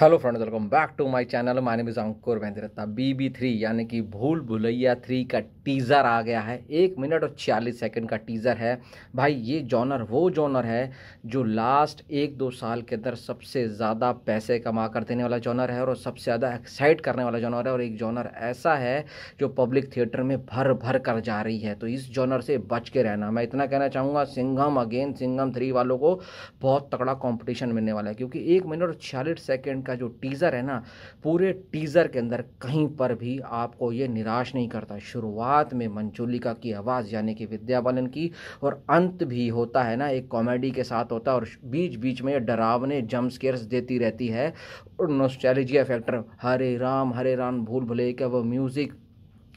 hello friends welcome back to my channel my name is Ankur वेंद्रता B B three यानी कि Bhool Bhulaiyaa three का teaser आ गया है एक मिनट और छियालीस सेकंड का टीज़र है भाई ये जॉनर वो जॉनर है जो लास्ट एक दो साल के अंदर सबसे ज़्यादा पैसे कमा कर देने वाला जॉनर है और सबसे ज़्यादा एक्साइट करने वाला जॉनर है और एक जॉनर ऐसा है जो पब्लिक थिएटर में भर भर कर जा रही है तो इस जॉनर से बच के रहना मैं इतना कहना चाहूँगा सिंघम अगेन सिंघम थ्री वालों को बहुत तगड़ा कॉम्पिटिशन मिलने वाला है क्योंकि एक मिनट और छियालीस सेकेंड का जो टीज़र है ना पूरे टीज़र के अंदर कहीं पर भी आपको ये निराश नहीं करता शुरुआत साथ में मंचोलिका की आवाज़ यानी कि विद्या बालन की और अंत भी होता है ना एक कॉमेडी के साथ होता है और बीच बीच में डरावने जम स्केयर्स देती रहती है और नोस्टैलिजिया फैक्टर हरे राम हरे राम भूल भले का वो म्यूज़िक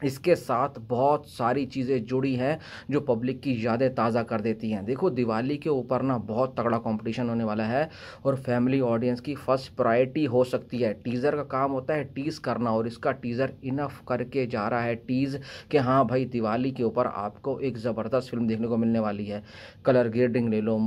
इसके साथ बहुत सारी चीज़ें जुड़ी हैं जो पब्लिक की यादें ताज़ा कर देती हैं देखो दिवाली के ऊपर ना बहुत तगड़ा कंपटीशन होने वाला है और फैमिली ऑडियंस की फर्स्ट प्रायोरिटी हो सकती है टीज़र का काम होता है टीज़ करना और इसका टीज़र इनफ करके जा रहा है टीज़ कि हाँ भाई दिवाली के ऊपर आपको एक ज़बरदस्त फिल्म देखने को मिलने वाली है कलर ग्रेडिंग ले लो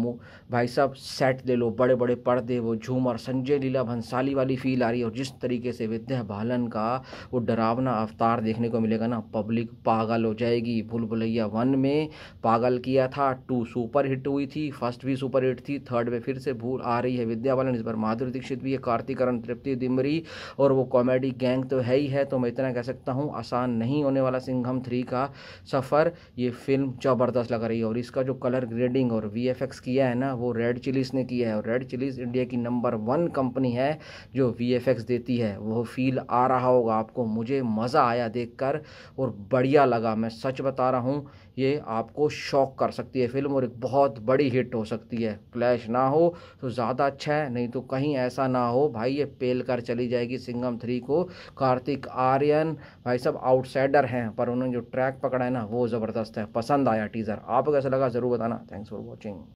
भाई साहब सेट ले लो बड़े बड़े पर्दे वो झूमर संजय लीला भंसाली वाली फील आ रही है और जिस तरीके से विद्या बालन का वो डरावना अवतार देखने को मिलेगा बोलेगा ना पब्लिक पागल हो जाएगी भूल भुलैया वन में पागल किया था टू सुपर हिट हुई थी फर्स्ट भी सुपर हिट थी थर्ड में फिर से भूल आ रही है विद्या बालन इस बार माधुरी दीक्षित भी है कार्तिकरण तृप्ति दिमरी और वो कॉमेडी गैंग तो है ही है तो मैं इतना कह सकता हूँ आसान नहीं होने वाला सिंघम थ्री का सफ़र ये फिल्म ज़बरदस्त लग रही है और इसका जो कलर ग्रेडिंग और वी किया है ना वो रेड चिलीज़ ने किया है और रेड चिलीज़ इंडिया की नंबर वन कंपनी है जो वी देती है वो फील आ रहा होगा आपको मुझे मज़ा आया देखकर और बढ़िया लगा मैं सच बता रहा हूँ ये आपको शौक कर सकती है फिल्म और एक बहुत बड़ी हिट हो सकती है क्लैश ना हो तो ज़्यादा अच्छा है नहीं तो कहीं ऐसा ना हो भाई ये पेल कर चली जाएगी सिंगम थ्री को कार्तिक आर्यन भाई सब आउटसाइडर हैं पर उन्होंने जो ट्रैक पकड़ा है ना वो ज़बरदस्त है पसंद आया टीज़र आपको कैसा लगा ज़रूर बताना थैंक्स फॉर वॉचिंग